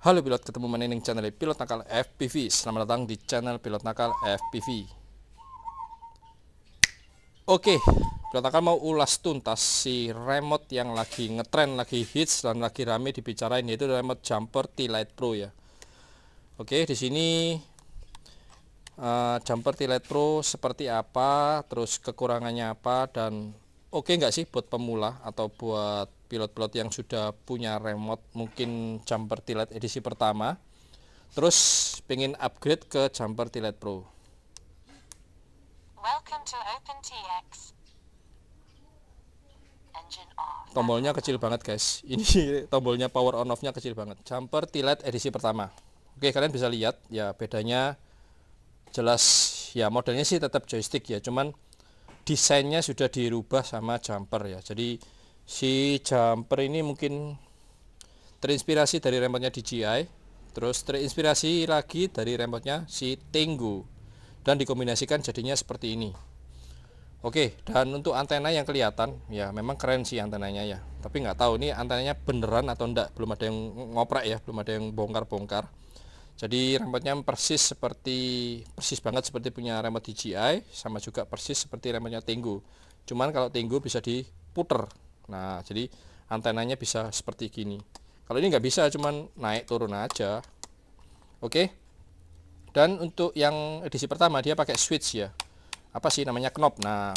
Halo pilot, ketemu di channel Pilot Nakal FPV Selamat datang di channel Pilot Nakal FPV Oke, Pilot Nakal mau ulas tuntas si remote yang lagi ngetren, lagi hits dan lagi rame dibicarain Yaitu remote jumper T-Lite Pro ya Oke, di sini uh, jumper T-Lite Pro seperti apa, terus kekurangannya apa Dan oke okay nggak sih buat pemula atau buat pilot-pilot yang sudah punya remote mungkin jumper tilet edisi pertama terus pengen upgrade ke jumper tilet pro Tombolnya kecil banget guys. Ini tombolnya power on off-nya kecil banget. Jumper tilet edisi pertama. Oke, kalian bisa lihat ya bedanya jelas ya modelnya sih tetap joystick ya, cuman desainnya sudah dirubah sama jumper ya. Jadi si jumper ini mungkin terinspirasi dari remote DJI terus terinspirasi lagi dari remote si Tengu dan dikombinasikan jadinya seperti ini Oke dan untuk antena yang kelihatan ya memang keren sih antenanya ya tapi nggak tahu ini antenanya beneran atau enggak belum ada yang ngoprek ya belum ada yang bongkar-bongkar jadi remotenya persis seperti persis banget seperti punya remote DJI sama juga persis seperti remotenya Tenggu cuman kalau Tengu bisa diputer Nah, jadi antenanya bisa seperti gini. Kalau ini nggak bisa, cuman naik turun aja. Oke. Dan untuk yang edisi pertama dia pakai switch ya. Apa sih namanya knob. Nah,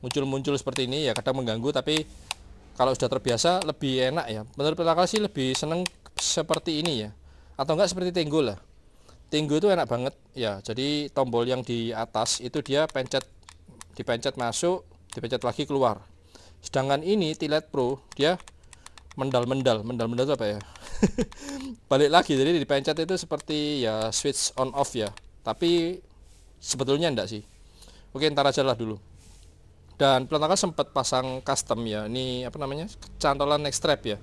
muncul-muncul seperti ini ya kadang mengganggu tapi kalau sudah terbiasa lebih enak ya. Menurut pelakon sih lebih seneng seperti ini ya. Atau enggak seperti tinggul lah. Tinggul itu enak banget ya. Jadi tombol yang di atas itu dia pencet dipencet masuk, dipencet lagi keluar. Sedangkan ini Tilet Pro dia mendal-mendal, mendal-mendal apa ya? Balik lagi jadi dipencet itu seperti ya switch on off ya. Tapi sebetulnya enggak sih. Oke, ntar aja lah dulu. Dan pelanggan sempat pasang custom ya. Ini apa namanya? Cantolan next trap ya.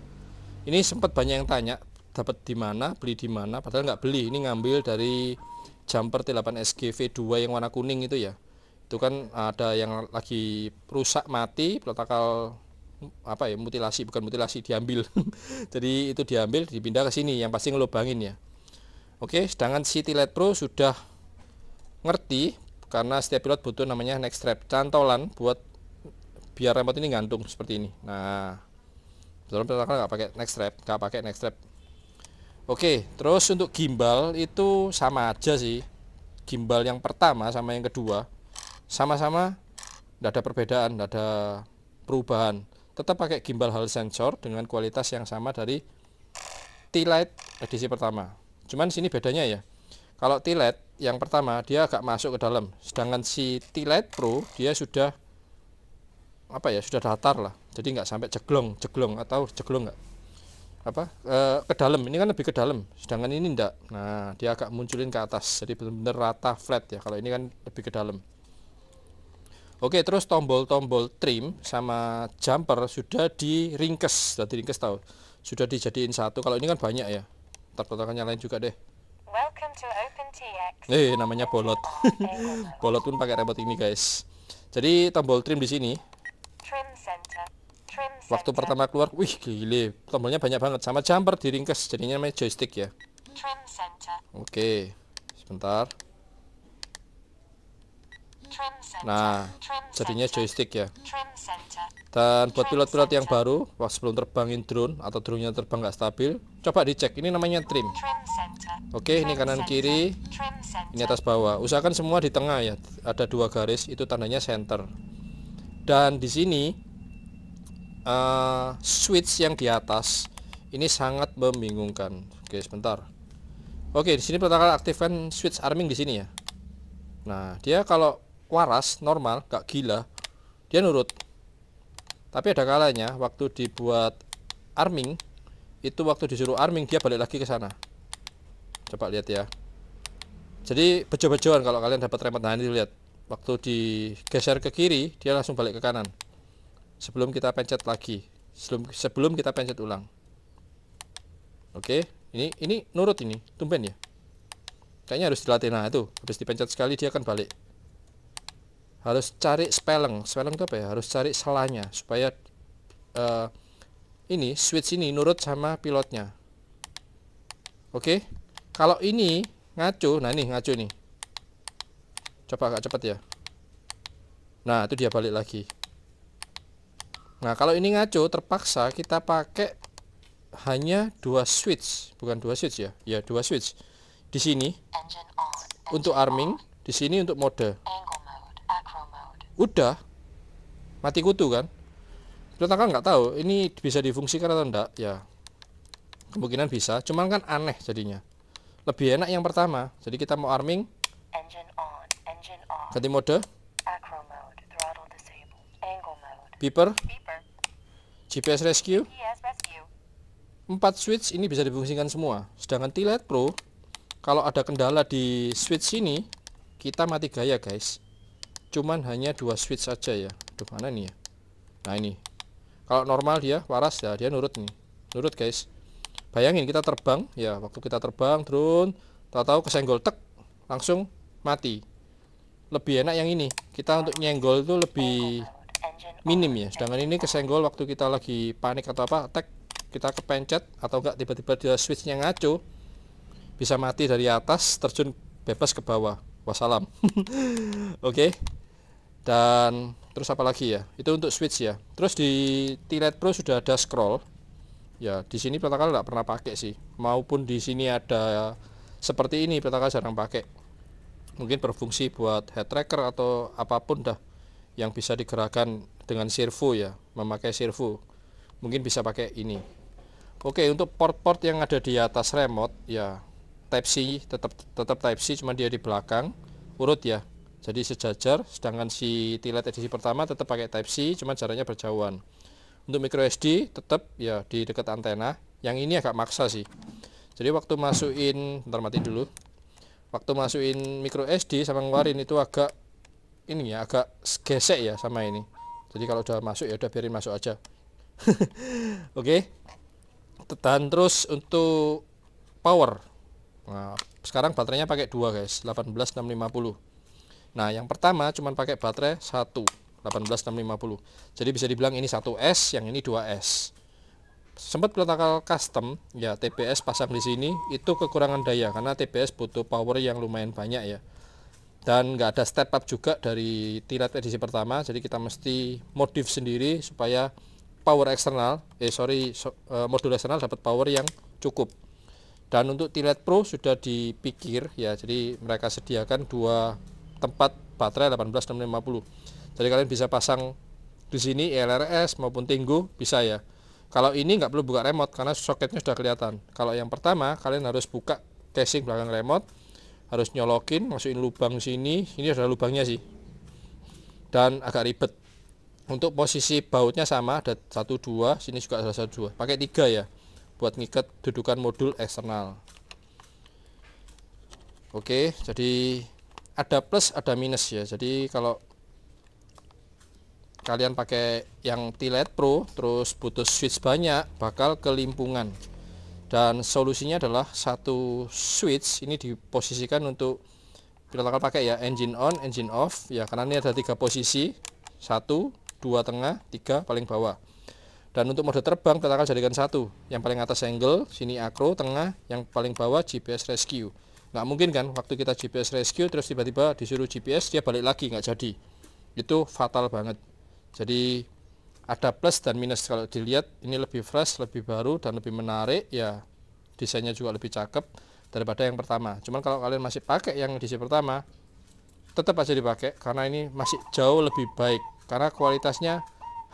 Ini sempat banyak yang tanya dapat di mana, beli di mana, padahal nggak beli. Ini ngambil dari jumper T8 SG 2 yang warna kuning itu ya itu kan ada yang lagi rusak mati protokol apa ya mutilasi bukan mutilasi diambil jadi itu diambil dipindah ke sini yang pasti ngelubangin ya oke sedangkan city light Pro sudah ngerti karena setiap pilot butuh namanya next strap cantolan buat biar remote ini gantung seperti ini nah betul betul nggak pakai next strap nggak pakai next strap oke terus untuk gimbal itu sama aja sih gimbal yang pertama sama yang kedua sama-sama tidak ada perbedaan, tidak ada perubahan. Tetap pakai gimbal hall sensor dengan kualitas yang sama dari t light e edisi pertama. Cuman sini bedanya ya. Kalau t light e yang pertama dia agak masuk ke dalam, sedangkan si t light e Pro dia sudah apa ya sudah datar lah jadi nggak sampai jeglong jeglong atau jeglong nggak apa e, ke dalam ini kan lebih ke dalam sedangkan ini ndak nah dia agak munculin ke atas jadi benar-benar rata flat ya kalau ini kan lebih ke dalam Oke, terus tombol-tombol trim sama jumper sudah diringkes, sudah diringkes tahu. Sudah dijadiin satu. Kalau ini kan banyak ya. Terpotongannya lain juga deh. Eh, namanya bolot. bolot pun pakai remote ini, guys. Jadi tombol trim di sini. Trim Trim Waktu pertama keluar, wih gile, tombolnya banyak banget sama jumper diringkes, jadinya namanya joystick ya. Oke, sebentar. Nah, jadinya joystick ya. Dan buat pilot-pilot yang baru, waktu sebelum terbangin drone atau drone-nya terbang nggak stabil, coba dicek. Ini namanya trim. Oke, ini kanan kiri, ini atas bawah. Usahakan semua di tengah ya. Ada dua garis, itu tandanya center. Dan di sini uh, switch yang di atas ini sangat membingungkan. Oke, sebentar. Oke, di sini pertama aktifkan switch arming di sini ya. Nah, dia kalau waras, normal, gak gila, dia nurut. Tapi ada kalanya waktu dibuat arming, itu waktu disuruh arming dia balik lagi ke sana. Coba lihat ya. Jadi bejo-bejoan kalau kalian dapat remote nah ini lihat. Waktu digeser ke kiri, dia langsung balik ke kanan. Sebelum kita pencet lagi, sebelum sebelum kita pencet ulang. Oke, ini ini nurut ini, tumben ya. Kayaknya harus dilatih nah itu. Habis dipencet sekali dia akan balik harus cari spelling spelling itu apa ya harus cari salahnya supaya uh, ini switch ini nurut sama pilotnya oke okay? kalau ini ngacu nah ini ngacu nih coba agak cepat ya nah itu dia balik lagi nah kalau ini ngacu terpaksa kita pakai hanya dua switch bukan dua switch ya ya dua switch di sini untuk arming di sini untuk mode udah mati kutu kan tetangga nggak tahu ini bisa difungsikan atau enggak ya kemungkinan bisa cuman kan aneh jadinya lebih enak yang pertama jadi kita mau arming engine ganti mode Acro Beeper. GPS rescue. empat switch ini bisa difungsikan semua sedangkan t Pro e kalau ada kendala di switch ini kita mati gaya guys cuman hanya dua switch saja ya tuh mana nih ya nah ini kalau normal dia waras ya dia nurut nih nurut guys bayangin kita terbang ya waktu kita terbang drone tak tahu kesenggol tek langsung mati lebih enak yang ini kita untuk nyenggol itu lebih minim ya sedangkan ini kesenggol waktu kita lagi panik atau apa tek kita kepencet atau enggak tiba-tiba dia switchnya ngaco bisa mati dari atas terjun bebas ke bawah wassalam oke okay dan terus apa lagi ya itu untuk switch ya terus di T-LED Pro sudah ada scroll ya di sini petaka nggak pernah pakai sih maupun di sini ada seperti ini petaka jarang pakai mungkin berfungsi buat head tracker atau apapun dah yang bisa digerakkan dengan servo ya memakai servo mungkin bisa pakai ini Oke untuk port-port yang ada di atas remote ya Type C tetap tetap Type C cuma dia di belakang urut ya jadi sejajar sedangkan si tilet e edisi pertama tetap pakai type C cuma jaraknya berjauhan untuk micro SD tetap ya di dekat antena yang ini agak maksa sih jadi waktu masukin ntar mati dulu waktu masukin micro SD sama ngeluarin itu agak ini ya agak gesek ya sama ini jadi kalau udah masuk ya udah biarin masuk aja oke okay. dan terus untuk power nah, sekarang baterainya pakai dua guys 18650 Nah, yang pertama cuma pakai baterai 1 18650. Jadi bisa dibilang ini 1S, yang ini 2S. Sempat protokol custom, ya tps pasang di sini itu kekurangan daya karena tps butuh power yang lumayan banyak ya. Dan nggak ada step up juga dari tirat edisi pertama, jadi kita mesti modif sendiri supaya power eksternal, eh sorry eh, modul eksternal dapat power yang cukup. Dan untuk tilet Pro sudah dipikir ya, jadi mereka sediakan dua tempat baterai 18650 jadi kalian bisa pasang di sini LRS maupun tinggu bisa ya kalau ini nggak perlu buka remote karena soketnya sudah kelihatan kalau yang pertama kalian harus buka casing belakang remote harus nyolokin masukin lubang sini ini sudah lubangnya sih dan agak ribet untuk posisi bautnya sama ada satu dua sini juga ada satu dua pakai tiga ya buat ngikat dudukan modul eksternal oke jadi ada plus ada minus ya jadi kalau kalian pakai yang tilet Pro terus butuh switch banyak bakal kelimpungan dan solusinya adalah satu switch ini diposisikan untuk kita pakai ya engine on engine off ya karena ini ada tiga posisi satu dua tengah tiga paling bawah dan untuk mode terbang kita akan jadikan satu yang paling atas angle sini acro tengah yang paling bawah GPS rescue nggak mungkin kan waktu kita GPS rescue terus tiba-tiba disuruh GPS dia balik lagi nggak jadi itu fatal banget jadi ada plus dan minus kalau dilihat ini lebih fresh lebih baru dan lebih menarik ya desainnya juga lebih cakep daripada yang pertama cuman kalau kalian masih pakai yang edisi pertama tetap aja dipakai karena ini masih jauh lebih baik karena kualitasnya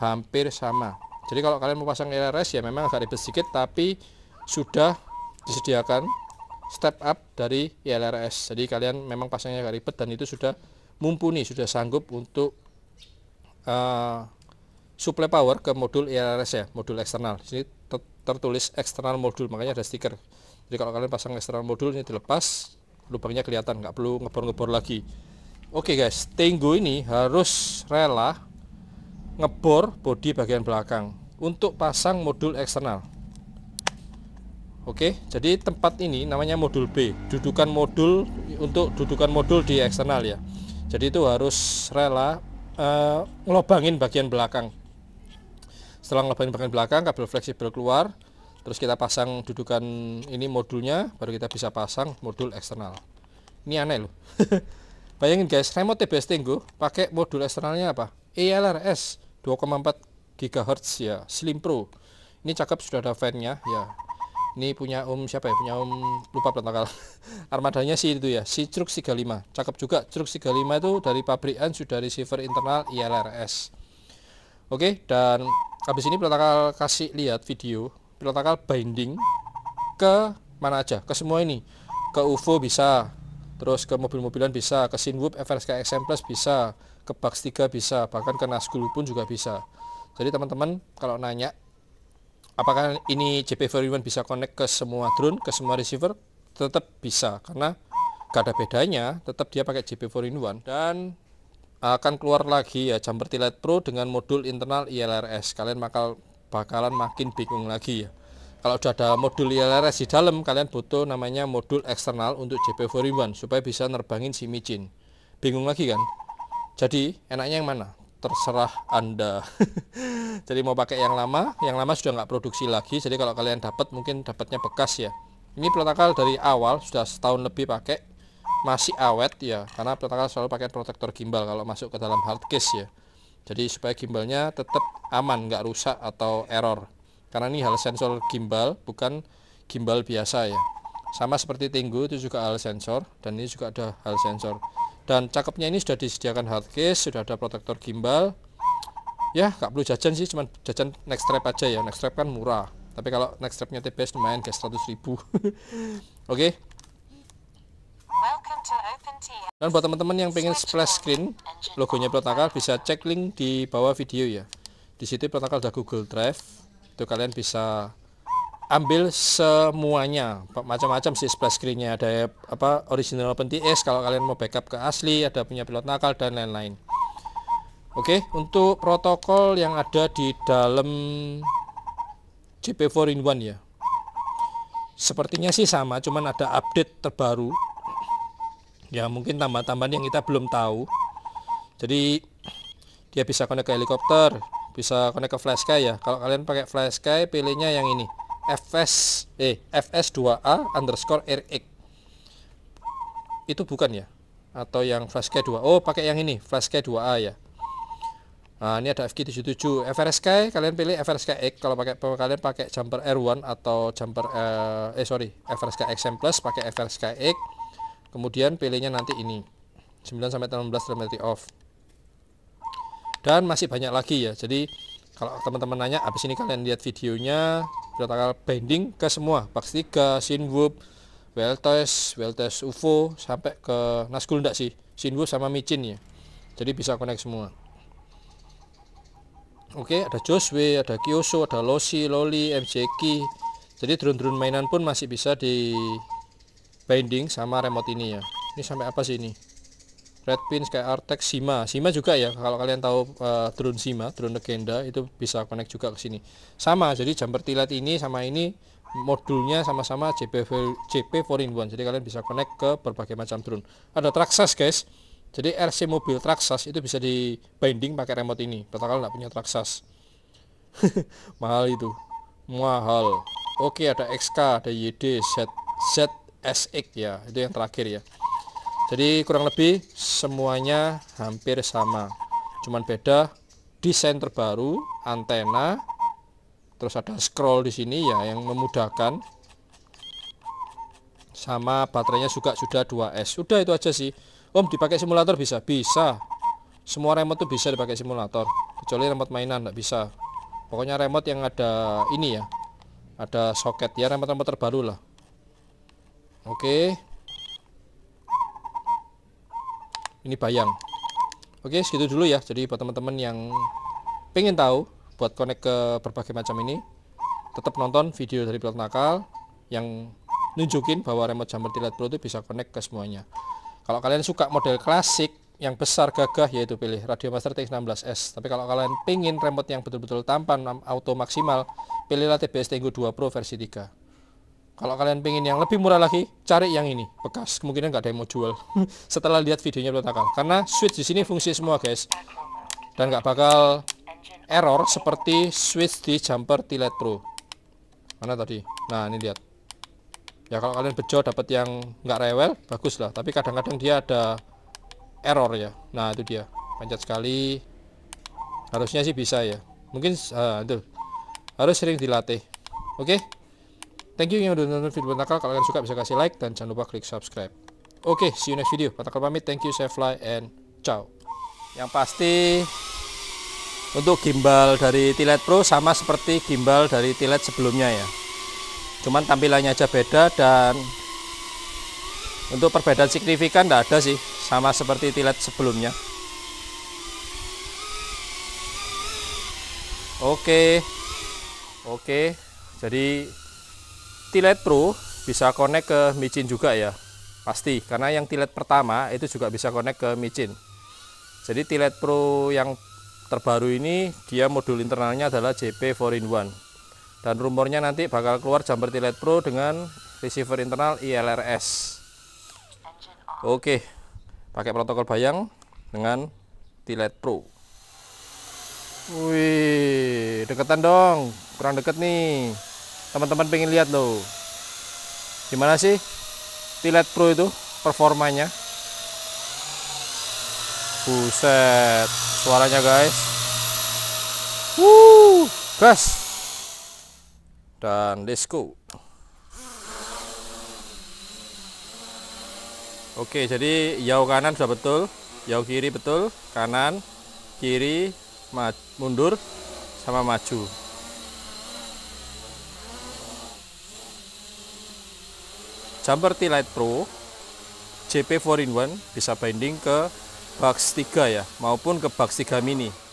hampir sama jadi kalau kalian mau pasang LRS ya memang agak ribet sedikit tapi sudah disediakan step up dari ILRS. Jadi kalian memang pasangnya agak ribet dan itu sudah mumpuni, sudah sanggup untuk uh, supply power ke modul ILRS ya, modul eksternal. Di sini ter tertulis eksternal modul, makanya ada stiker. Jadi kalau kalian pasang eksternal modul ini dilepas, lubangnya kelihatan, nggak perlu ngebor-ngebor lagi. Oke okay guys, Tenggo ini harus rela ngebor bodi bagian belakang untuk pasang modul eksternal. Oke, jadi tempat ini namanya modul B, dudukan modul untuk dudukan modul di eksternal ya. Jadi itu harus rela uh, ngelobangin bagian belakang. Setelah ngelobangin bagian belakang, kabel fleksibel keluar, terus kita pasang dudukan ini modulnya, baru kita bisa pasang modul eksternal. Ini aneh loh. Bayangin guys, remote TBS Tenggo pakai modul eksternalnya apa? ELRS 2,4 GHz ya, Slim Pro. Ini cakep sudah ada fan-nya ya ini punya Om siapa ya? Punya Om lupa plat Armadanya sih itu ya, si truk 35. Cakep juga truk 35 itu dari pabrikan sudah receiver internal ILRS. Oke, dan habis ini plat kasih lihat video plat binding ke mana aja, ke semua ini. Ke UFO bisa, terus ke mobil-mobilan bisa, ke Sinwhoop FRSK XM Plus bisa, ke Bugs 3 bisa, bahkan ke Nazgul pun juga bisa. Jadi teman-teman kalau nanya apakah ini JP41 bisa connect ke semua drone, ke semua receiver? Tetap bisa, karena gak ada bedanya, tetap dia pakai JP41 dan akan keluar lagi ya jumper t Pro dengan modul internal ILRS. Kalian bakal bakalan makin bingung lagi ya. Kalau sudah ada modul ILRS di dalam, kalian butuh namanya modul eksternal untuk JP41 supaya bisa nerbangin si micin. Bingung lagi kan? Jadi, enaknya yang mana? terserah Anda. jadi mau pakai yang lama, yang lama sudah nggak produksi lagi. Jadi kalau kalian dapat mungkin dapatnya bekas ya. Ini protokol dari awal sudah setahun lebih pakai masih awet ya karena protokol selalu pakai protektor gimbal kalau masuk ke dalam hard case ya. Jadi supaya gimbalnya tetap aman nggak rusak atau error. Karena ini hal sensor gimbal bukan gimbal biasa ya. Sama seperti tinggu itu juga hal sensor dan ini juga ada hal sensor dan cakepnya ini sudah disediakan hardcase sudah ada protektor gimbal ya nggak perlu jajan sih cuman jajan next trap aja ya next trap kan murah tapi kalau next trapnya TBS lumayan guys 100 ribu oke okay. dan buat teman-teman yang pengen splash screen logonya protakal bisa cek link di bawah video ya di situ protakal ada Google Drive itu kalian bisa ambil semuanya macam-macam sih splash screennya ada apa original penties kalau kalian mau backup ke asli ada punya pilot nakal dan lain-lain oke untuk protokol yang ada di dalam GP4 in 1 ya sepertinya sih sama cuman ada update terbaru ya mungkin tambah-tambahan yang kita belum tahu jadi dia bisa connect ke helikopter bisa connect ke flash sky ya kalau kalian pakai flash sky pilihnya yang ini fs eh fs2a underscore rx itu bukan ya atau yang k 2 oh pakai yang ini k 2a ya nah ini ada fq77 frsk kalian pilih frsk x kalau pakai kalian pakai jumper r1 atau jumper eh, eh sorry frsk xm plus pakai frsk x kemudian pilihnya nanti ini 9 sampai 16 off dan masih banyak lagi ya jadi kalau teman-teman nanya habis ini kalian lihat videonya kita akan binding ke semua Box 3, Sinwoop, Weltes, Weltes UFO sampai ke Nazgul enggak sih Sinwoop sama Micin ya jadi bisa connect semua Oke ada Joswe, ada Kyoso, ada Losi, Loli, MJK jadi drone-drone mainan pun masih bisa di binding sama remote ini ya ini sampai apa sih ini Red Pins kayak Artex Sima Sima juga ya kalau kalian tahu uh, drone Sima drone legenda itu bisa connect juga ke sini sama jadi jumper tilat ini sama ini modulnya sama-sama JP JP 4-in-1 jadi kalian bisa connect ke berbagai macam drone ada Traxxas guys jadi RC mobil Traxxas itu bisa di binding pakai remote ini total kalian nggak punya Traxxas mahal itu mahal oke ada XK ada YD Z Z SX ya itu yang terakhir ya jadi kurang lebih semuanya hampir sama cuman beda desain terbaru antena terus ada scroll di sini ya yang memudahkan sama baterainya juga sudah 2S sudah itu aja sih Om dipakai simulator bisa bisa semua remote tuh bisa dipakai simulator kecuali remote mainan nggak bisa pokoknya remote yang ada ini ya ada soket ya remote-remote terbaru lah oke ini bayang oke segitu dulu ya jadi buat teman-teman yang pengen tahu buat connect ke berbagai macam ini tetap nonton video dari pilot nakal yang nunjukin bahwa remote jumper tilat pro itu bisa connect ke semuanya kalau kalian suka model klasik yang besar gagah yaitu pilih Radio Master TX16S tapi kalau kalian pingin remote yang betul-betul tampan auto maksimal pilihlah TBS Tenggo 2 Pro versi 3 kalau kalian pengen yang lebih murah lagi, cari yang ini bekas. Kemungkinan nggak ada yang mau jual setelah lihat videonya belakang, Karena switch di sini fungsi semua, guys. Dan nggak bakal error seperti switch di jumper tilet Pro. Mana tadi? Nah, ini lihat. Ya kalau kalian bejo dapat yang nggak rewel, bagus lah. Tapi kadang-kadang dia ada error ya. Nah, itu dia. panjat sekali. Harusnya sih bisa ya. Mungkin uh, itu. Harus sering dilatih. Oke. Okay? Thank you yang udah nonton video Pentakal. Kalau kalian suka bisa kasih like dan jangan lupa klik subscribe. Oke, okay, see you next video. Pentakal pamit. Thank you, Safe Fly, and ciao. Yang pasti untuk gimbal dari Tilet e Pro sama seperti gimbal dari Tilet e sebelumnya ya. Cuman tampilannya aja beda dan untuk perbedaan signifikan tidak ada sih, sama seperti Tilet e sebelumnya. Oke, oke. Jadi t Pro bisa connect ke micin juga ya pasti karena yang t pertama itu juga bisa connect ke micin jadi t Pro yang terbaru ini dia modul internalnya adalah JP 4-in-1 dan rumornya nanti bakal keluar jumper t Pro dengan receiver internal ILRS oke pakai protokol bayang dengan t Pro wih deketan dong kurang deket nih teman-teman pengen lihat loh gimana sih Tilet Pro itu performanya buset suaranya guys wuuu gas dan disco Oke jadi yaw kanan sudah betul yaw kiri betul kanan kiri mundur sama maju jumper T-Lite Pro JP 4 in 1 bisa binding ke box 3 ya maupun ke box 3 mini